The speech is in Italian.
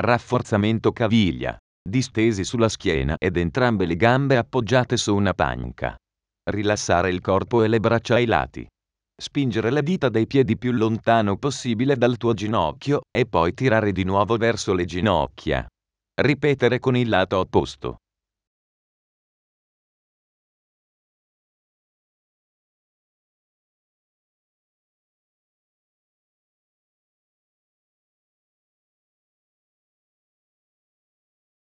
Rafforzamento caviglia. Distesi sulla schiena ed entrambe le gambe appoggiate su una panca. Rilassare il corpo e le braccia ai lati. Spingere le dita dei piedi più lontano possibile dal tuo ginocchio e poi tirare di nuovo verso le ginocchia. Ripetere con il lato opposto.